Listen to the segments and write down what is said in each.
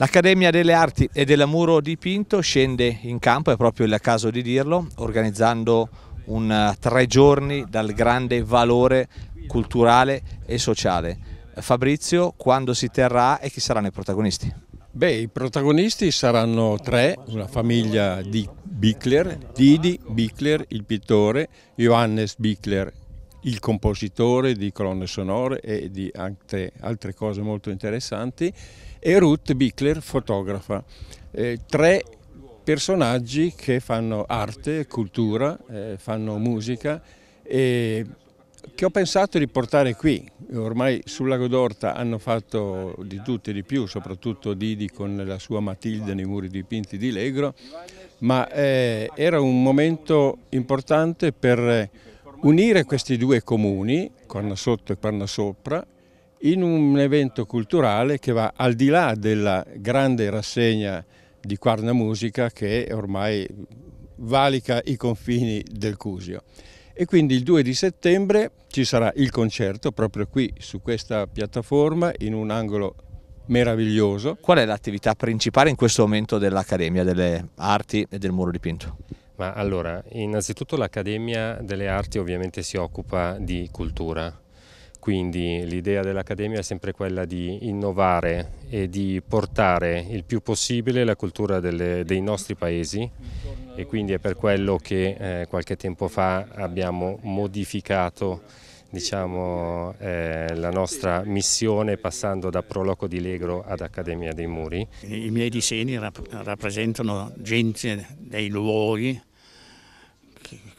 L'Accademia delle Arti e della Muro Dipinto scende in campo, è proprio il caso di dirlo, organizzando un eh, tre giorni dal grande valore culturale e sociale. Fabrizio, quando si terrà e chi saranno i protagonisti? Beh, i protagonisti saranno tre, una famiglia di Bickler, Didi Bickler, il pittore, Johannes Bickler, il compositore di colonne sonore e di altre, altre cose molto interessanti, e Ruth Bickler, fotografa. Eh, tre personaggi che fanno arte, cultura, eh, fanno musica e che ho pensato di portare qui. Ormai sul Lago d'Orta hanno fatto di tutto e di più, soprattutto Didi con la sua Matilde nei muri dipinti di Legro, ma eh, era un momento importante per unire questi due comuni, Corna Sotto e Corna Sopra, in un evento culturale che va al di là della grande rassegna di Quarna Musica che ormai valica i confini del Cusio. E quindi il 2 di settembre ci sarà il concerto proprio qui su questa piattaforma in un angolo meraviglioso. Qual è l'attività principale in questo momento dell'Accademia delle Arti e del Muro Dipinto? Ma allora, innanzitutto l'Accademia delle Arti ovviamente si occupa di cultura, quindi l'idea dell'Accademia è sempre quella di innovare e di portare il più possibile la cultura delle, dei nostri paesi e quindi è per quello che eh, qualche tempo fa abbiamo modificato diciamo, eh, la nostra missione passando da Proloco di Legro ad Accademia dei Muri. I miei disegni rap rappresentano gente dei luoghi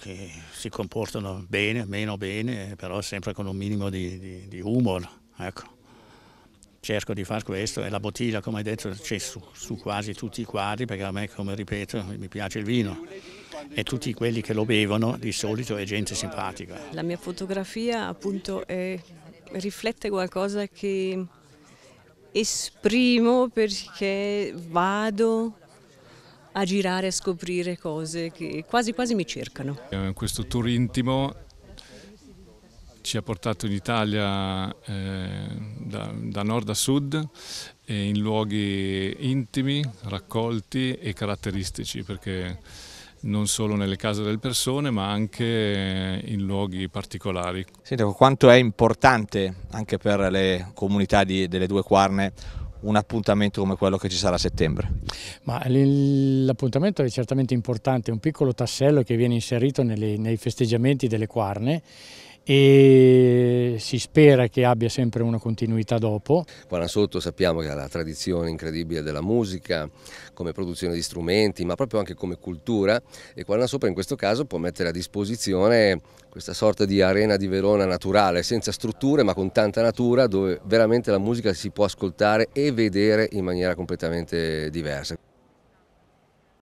che si comportano bene, meno bene, però sempre con un minimo di, di, di humor. Ecco. Cerco di fare questo e la bottiglia, come hai detto, c'è su, su quasi tutti i quadri perché a me, come ripeto, mi piace il vino e tutti quelli che lo bevono di solito è gente simpatica. La mia fotografia appunto è, riflette qualcosa che esprimo perché vado a girare, a scoprire cose che quasi quasi mi cercano. Eh, questo tour intimo ci ha portato in Italia eh, da, da, nord a sud eh, in luoghi intimi, raccolti e caratteristici perché non solo nelle case delle persone ma anche eh, in luoghi particolari. Sindaco, quanto è importante anche per le comunità di, delle due Quarne un appuntamento come quello che ci sarà a settembre? l'appuntamento è certamente importante, è un piccolo tassello che viene inserito nelle, nei festeggiamenti delle Quarne e si spera che abbia sempre una continuità dopo. sotto sappiamo che ha la tradizione incredibile della musica, come produzione di strumenti, ma proprio anche come cultura e sopra in questo caso può mettere a disposizione questa sorta di arena di Verona naturale, senza strutture ma con tanta natura dove veramente la musica si può ascoltare e vedere in maniera completamente diversa.